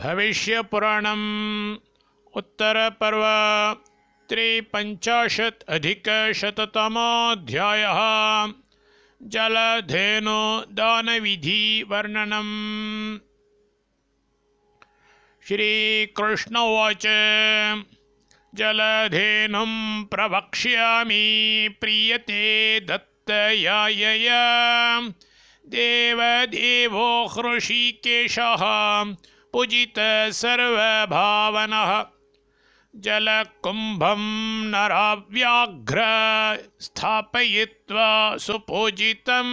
त्रिपंचाशत उत्तरपर्व त्रिपञ्चाशदधिकशततमोऽध्यायः जलधेनो दानविधिवर्णनम् श्रीकृष्ण उवाच जलधेनु प्रवक्ष्यामि प्रीयते दत्तयायय देवदेवो हृषिकेशः पूजित सर्वभावनः जलकुंभम नराव्याघ्र स्थापयित्वा सुपूजितं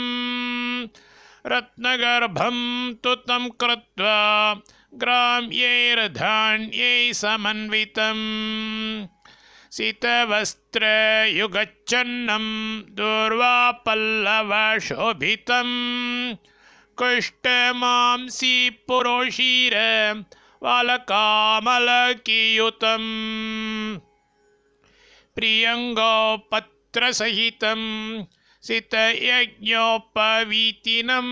रत्नगर्भं तु तं कृत्वा ग्राम्यैर्धान्यै समन्वितम् सितवस्त्रयुगच्छन्नं दूर्वापल्लवशोभितम् कष्टमांसि पुरोषीर बालकामलकीयुतम् प्रियङ्गोपत्रसहितं सितयज्ञोपवीतिनं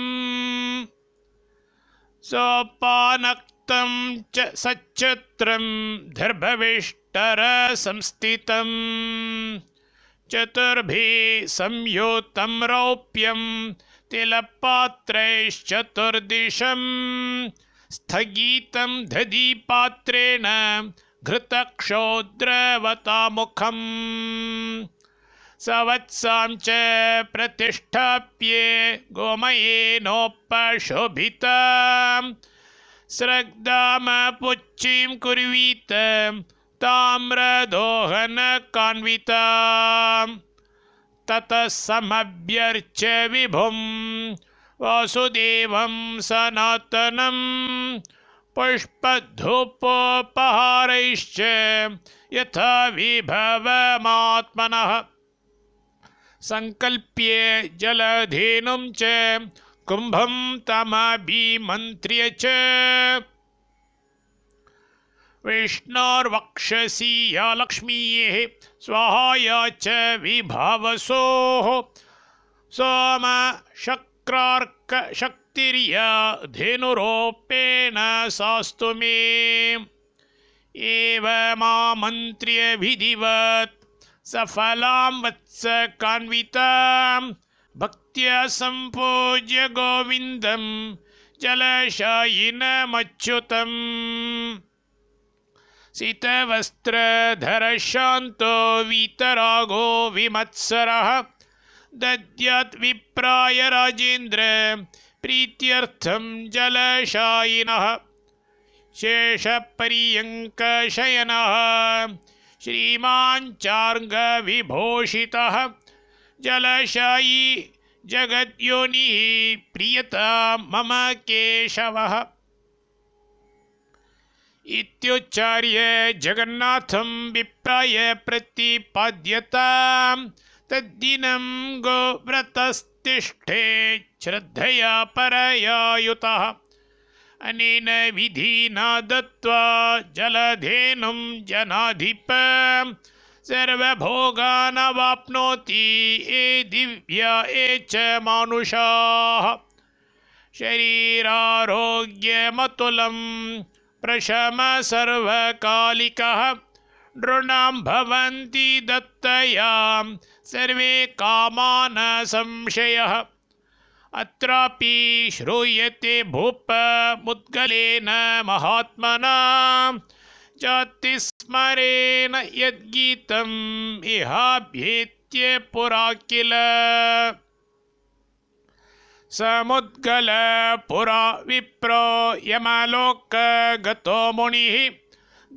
सोपानक्तं च सच्छत्रं दर्भविष्टरसंस्थितम् चतुर्भिः संयुतं रौप्यं। तिलपात्रैश्चतुर्दिशं पात्रेण दधिपात्रेण घृतक्षोद्रवतामुखम् सवत्सां च प्रतिष्ठाप्ये स्रग्दाम स्रग्धामपुच्छीं कुर्वीत कान्विता तत समभ्यर्च्य विभु वसुदेव सनातन पुष्पधूपोपहारैश्च यथा विभवमात्मनः सङ्कल्प्य जलधेनुं च कुम्भं तमभिमन्त्र्य च विष्णोर्वक्षसि या लक्ष्मी स्वाहाया च विभावसो सोम शक्रार्क शक्रार्कशक्तिर्या धेनुरोपेण सास्तु मे एवमामन्त्र्यभिधिवत् सफलां वत्स कान्वितां भक्त्या सम्पूज्य गोविन्दं जलशायिनमच्युतम् शांत वीतराघो विमत्सरः दद्यात् विप्राय राजेन्द्र प्रीत्यर्थं जलशायिनः शेषपर्यङ्कशयनः श्रीमाञ्चार्गविभूषितः जलशायी जगद्योनिः प्रियता मम केशवः इत्योच्चार्य जगन्नाथं विप्राय प्रतिपाद्यता तद्दिनं गोव्रतस्तिष्ठे श्रद्धया परयायुतः अनेन विधिना दत्त्वा जलधेनुं जनाधिप सर्वभोगानवाप्नोति ये दिव्या ये च मानुषाः शरीरारोग्यमतुलम् प्रशम सर्वकालिक भवन्ति दत्तया सर्वे कामान संशय अत्रापि श्रूयते भूपमुद्गलेन महात्मना जातिस्मरेण यद्गीतम् इहाभ्येत्य पुरा किल समुद्गलपुरा विप्रो यमलोकगतो मुनिः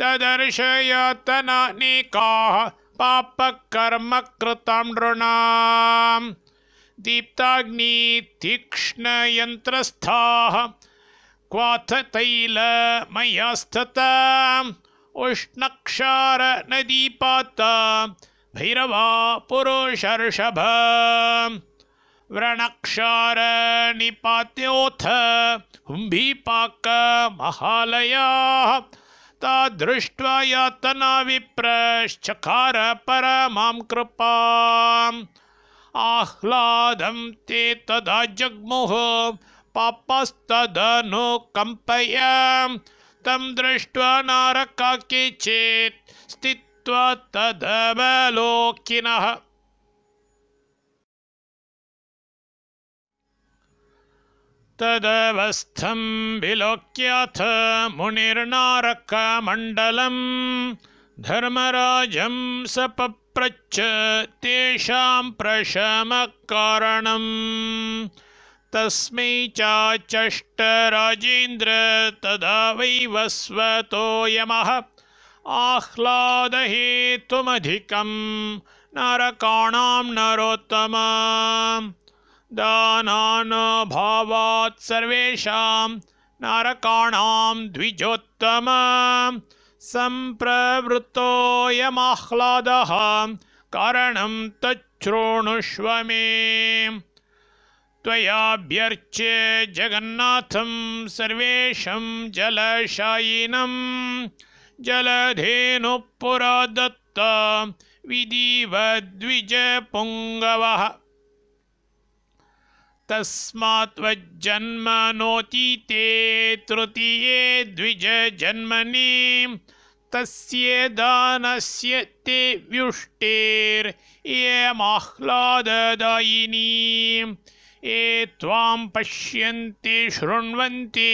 ददर्शयतननिकाः पापकर्मकृतां नृणां दीप्ताग्नितीक्ष्णयन्त्रस्थाः क्वाथतैलमयस्तता उष्णक्षारनदीपाता भैरवा पुरुषर्षभ व्रणक्षर व्रणक्षारनिपात्योऽथ हुम्भीपाक महालया तादृष्ट्वा यतन विप्रश्चकार परमां कृपाम् आह्लादं ते तदा जग्मुः पापस्तदनु कम्पया तं दृष्ट्वा नारका केचित् स्थित्वा तदवलोकिनः तदवस्थं विलोक्यथ मुनिर्नारकमण्डलं धर्मराजं सपप्रच्छ तेषां प्रशमकारणम् तस्मै चाचष्टराजेन्द्र तदा वैवस्वतो यमः आह्लादहेतुमधिकं नरकाणां नरोत्तमा दानाभावात् सर्वेषां नारकाणां द्विजोत्तमं सम्प्रवृतोऽयमाह्लादः करणं तच्छृणुष्व मे त्वयाभ्यर्च्य जगन्नाथं सर्वेषं जलशायिनं जलधेनुपुरदत्तं दत्त विधिवद्विजपुङ्गवः तस्मात्वज्जन्मनोऽतीते तृतीये द्विजजन्मनि तस्येदानस्य ते व्युष्टेर्यमाह्लाददायिनी ये त्वां पश्यन्ति शृण्वन्ति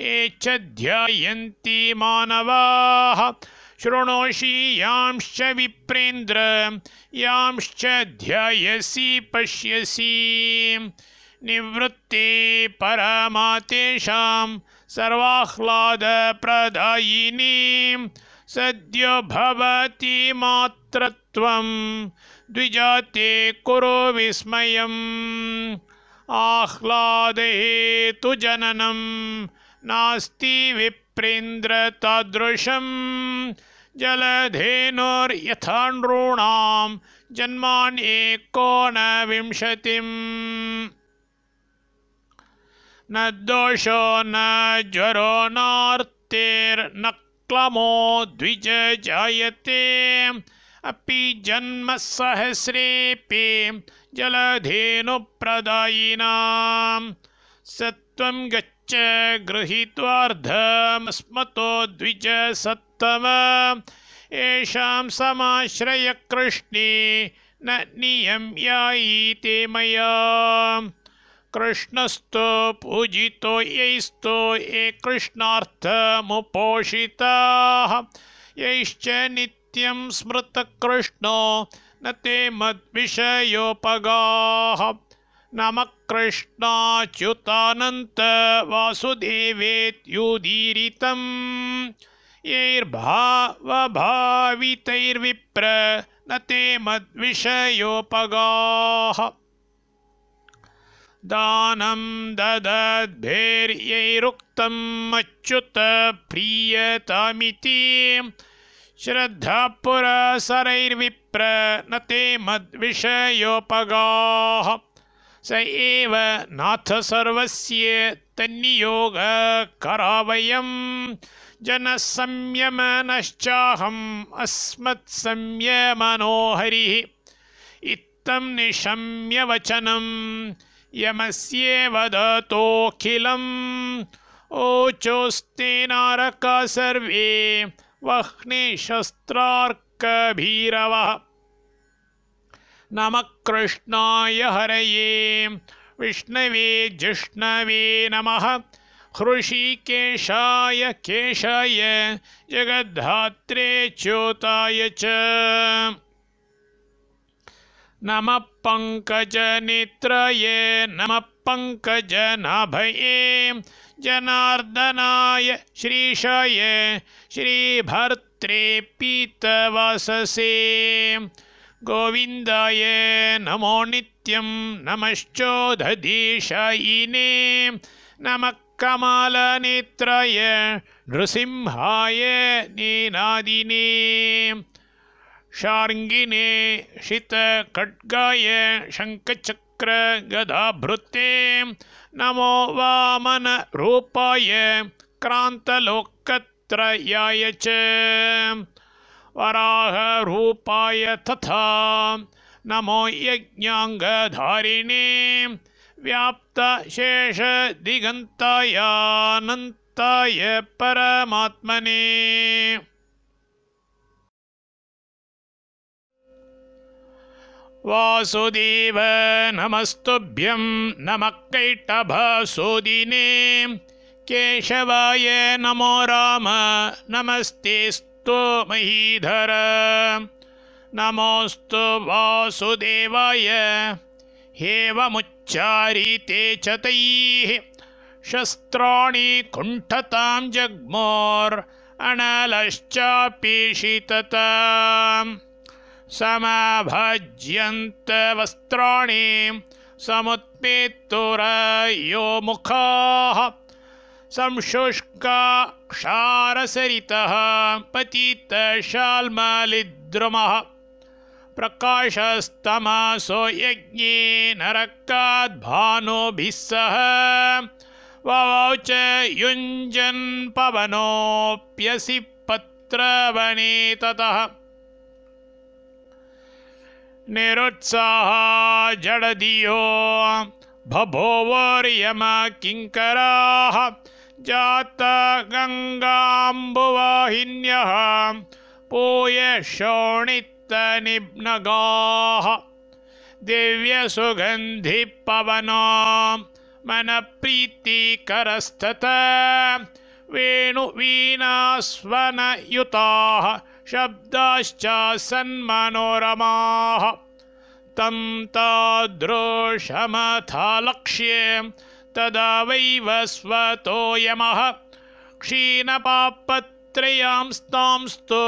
ये च ध्यायन्ति मानवाः शृणोषि यांश्च विप्रेन्द्र यांश्च ध्यायसि पश्यसि निवृत्ते परमातेषां सर्वाह्लादप्रदायिनीं सद्यो भवति मात्रत्वं द्विजाते कुरु विस्मयम् आह्लादहेतुजननं नास्ति विप् विप्रेन्द्रतादृशं जलधेनोर्यथा नृणां जन्मान् विंशति न दोषो न ज्वरो नर्तेर्न क्लमो द्विज जायते अपि जलधेनु जलधेनुप्रदायिनां सत्त्वं गच्छ च गृहीत्वार्धं स्मतो सत्तम येषां समाश्रयकृष्णे न नियम्यायीते मया कृष्णस्तु पूजितो यैस्तु ये कृष्णार्थमुपोषिताः यैश्च नित्यं स्मृतकृष्णो न ते मद्विषयोपगाः नम कृष्णाच्युतानन्त वासुदेवेत्युदीरितम् यैर्भावभावितैर्विप्र न ते मद्विषयोपगाः दानं ददद्भिर्यैरुक्तम् अच्युत प्रीयतामिति श्रद्धापुरसरैर्विप्र न ते मद्विषयोपगाः स एव नाथ सर्वस्य तन्नियोगकरा वयं जनसंयमनश्चाहम् अस्मत्संयमनोहरिः इत्थं निशम्यवचनं यमस्येवदतोऽखिलम् ओचोस्ते नारका सर्वे वह्निशस्त्रार्कभीरवः कृष्णा हर ये विष्णवे जिष्णवे नम हृषिकेशाय केशय जगद्धात्रे च्योताय च नमः नम पंकज पङ्कजनाभये जनार्दनाय श्रीशय श्रीभर्त्रे गोविन्दाय नमो नित्यं नमश्चोदधीशायिने नमः कमालनेत्राय नृसिंहाय नीनादिने शार्ङ्गिने शितखड्गाय शङ्खचक्रगदाभृते नमो वामनरूपाय क्रान्तलोकत्रयाय च वराहरूपाय तथा नमो यज्ञाङ्गधारिणे व्याप्तशेषदिगन्तायानन्ताय परमात्मने वासुदेव नमस्तुभ्यं नमः कैटभसुदिने केशवाय नमो राम नमस्ते नमोऽस्तु महीधर नमोऽस्तु वासुदेवाय हेवमुच्चारीते च तैः शस्त्राणि कुण्ठतां समाभज्यन्त समाभज्यन्तवस्त्राणि समुत्पेत्तुरयो मुखाः संशुष्का क्षारसरितः पतितशाल्मालिद्रुमः प्रकाशस्तमासो यज्ञे नरकाद्भानोभिः सह ववौ च युञ्जन् पवनोऽप्यसि पत्रवने ततः निरुत्साह जडधियो बभोवर्यमा किङ्कराः दिव्य जाता गङ्गाम्बुवाहिन्यः पूयशोणित्तनिभ्नगाः दिव्यसुगन्धिपवनो मनप्रीतिकरस्तत वेणुवीणास्वनयुताः शब्दाश्च सन्मनोरमाः तं तादृशमथलक्ष्ये तदा वैव स्वतो यमः क्षीणपापत्रयांस्तांस्तु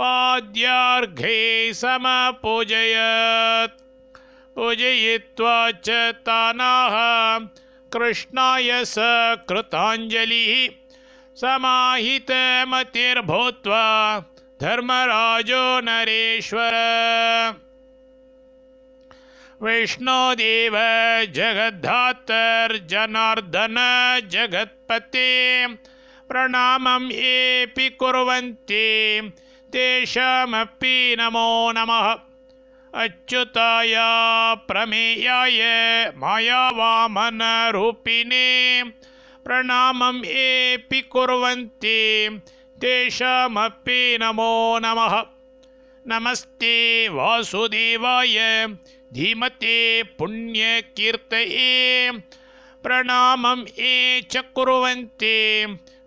पाद्यार्घे समपूजयत् पूजयित्वा च तानाः कृष्णाय स कृताञ्जलिः समाहितमतिर्भूत्वा धर्मराजो नरेश्वर जगत्पते प्रणामम् एपि कुर्वन्ति तेषामपि नमो नमः अच्युताय प्रमेयाय मायावामनरूपिणे प्रणामम् एपि कुर्वन्ति तेषामपि नमो नमः नमस्ते वासुदेवाय धीमते पुण्य कीर्त प्रणाम ये च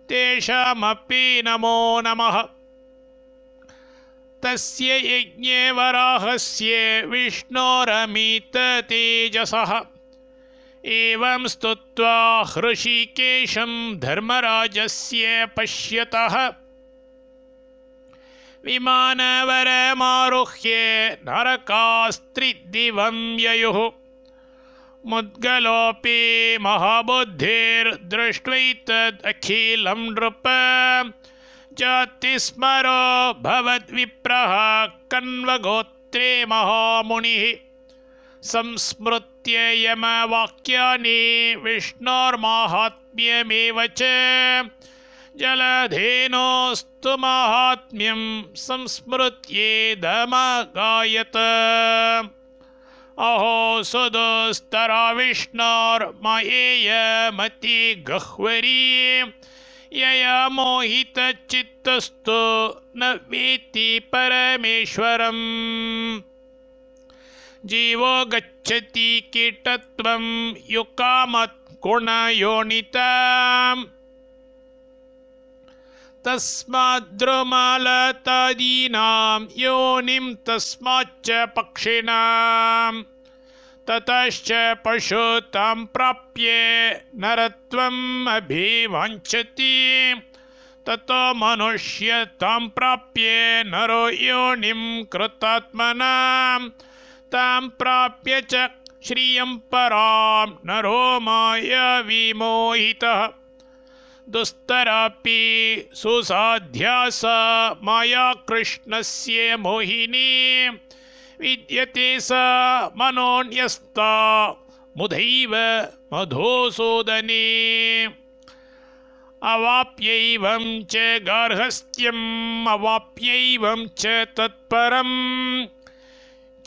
तेषापी नमो नमः तस्य यज्ञे वराहस्य विष्णोरमिततेजसः एवं स्तुत्वा हृषिकेशं धर्मराजस्य पश्यतः विमानवरमारुह्ये नरकास्त्रिदिवं ययुः मुद्गलोऽपि महाबुद्धिर्दृष्ट्वैतदखिलं नृप स्मरो भवद्विप्रः कण्वगोत्रे महामुनिः संस्मृत्य यमवाक्यानि विष्णोर्माहात्म्यमेव च जलधेनोऽस्तु माहात्म्यं संस्मृत्येदमगायत अहो सुदुस्तराविष्णोर्मयेयमति गह्वरी यया मोहितचित्तस्तु न वेत्ति परमेश्वरम् जीवो गच्छति कीटत्वं युकामत् गुणयोनिता तस्माद्रुमालतादीनां योनिं तस्माच्च पक्षिणां ततश्च पशुतां प्राप्य अभिवञ्चति ततो मनुष्यतां प्राप्य नरो योनिं कृतात्मनां तां प्राप्य च श्रियं परां नरो माय विमोहितः दुस्तरापि सुसाध्या सा माया कृष्णस्य मोहिनी विद्यते सा मनोन्यस्ता मुधैव मधोसूदने अवाप्यैवं च गार्हस्थ्यम् अवाप्यैवं च तत्परं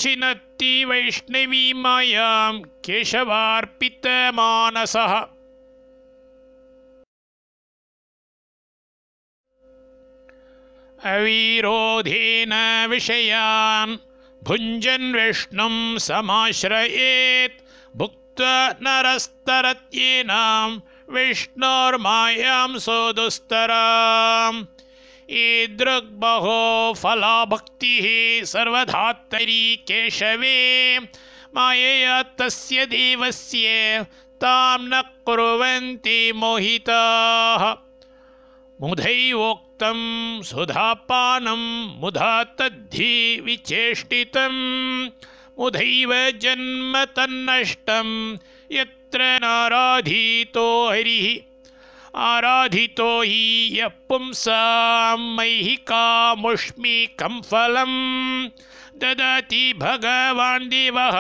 छिनत्ति वैष्णवीमायां केशवार्पितमानसः अविरोधेन विषयान् भुञ्जन् विष्णुं समाश्रयेत् भुक्त्वा नरस्तरत्येनां विष्णोर्मायां सोदुस्तराम् ईदृग्बहो फलाभक्तिः सर्वधात्तरी केशवे तस्य देवस्य तां न कुर्वन्ति मोहिताः मुधैवोक्तं सुधापानं मुधा तद्धि विचेष्टितं मुधैव जन्म तन्नष्टं यत्र नाराधीतो हरिः आराधितो हि यः पुंसां मयि कामुष्मीकं फलं ददाति भगवान् देवः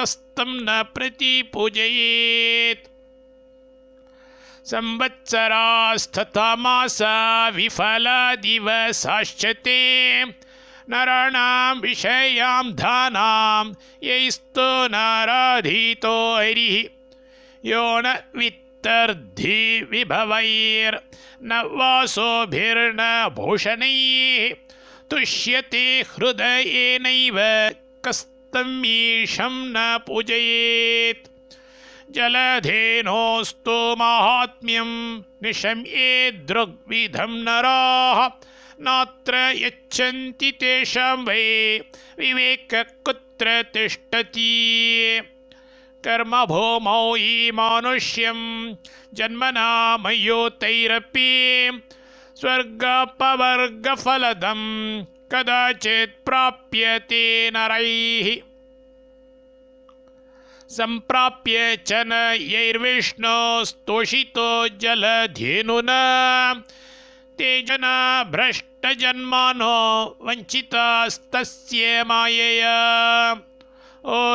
कस्तं न प्रतिपूजयेत् संवत्सरास्तमा विफल दिवसाश्चते नरण विषयां धानां यैस्तो नाराधीतो हरी यो न वित्तर्धि विभवैर्न वासोभिर्न भूषणैः तुष्यते हृदयेनैव कस्तमीशं न पूजयेत् जलधेनोस्तु महात्म्यम निशम्ये दृग्विधं नराः नात्र यच्छन्ति तेषां वै विवेक कुत्र तिष्ठति कर्मभौमौ हि मनुष्य जन्मना मयोतैरपि स्वर्गपवर्गफलदं कदाचित् प्राप्यते नरैः संप्राप्य च न यैर्विष्णो स्तोषितो जलधेनुना ते जना भ्रष्टजन्मानो वञ्चितास्तस्य मायया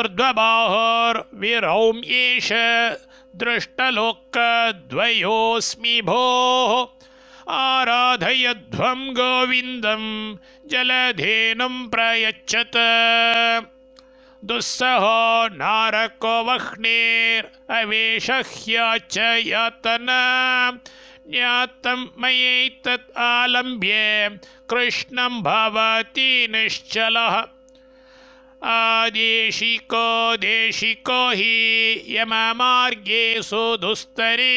दृष्टलोक एष दृष्टलोकद्वयोऽस्मि भोः आराधयध्वं गोविन्दं जलधेनुं प्रयच्छत दुस्सहो नारको वह्नेरवेशह्याच यातना ज्ञातं मयैतत् आलम्ब्ये कृष्णं भवति निश्चलः आदेशिको देशिको हि यममार्गेषु दुस्तरे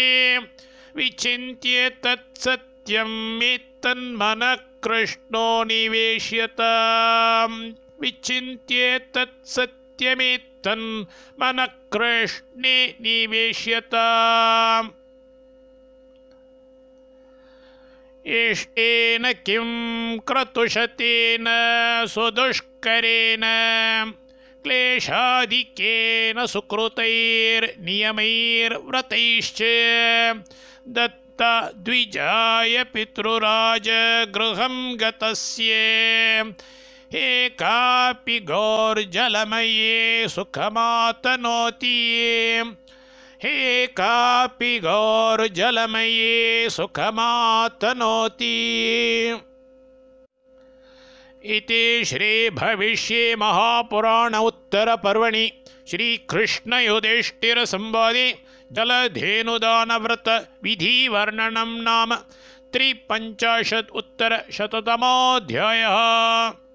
विचिन्त्य तत्सत्यं एतन्मनः कृष्णो निवेश्यताम् विचिन्त्य तत्सत् त्यमित्थन्मनकृष्णि निवेश्यताम् इष्टेन किं क्रतुशतेन सुदुष्करेण क्लेशाधिकेन सुकृतैर्नियमैर्व्रतैश्च दत्तद्विजाय पितृराजगृहं गतस्य हे कापि ये हे कापि गौर्जलमये सुखमातनोति इति श्रीभविष्ये उत्तरपर्वणि श्रीकृष्णयुधिष्ठिरसंवादे जलधेनुदानव्रतविधिवर्णनं नाम त्रिपञ्चाशदुत्तरशततमोऽध्यायः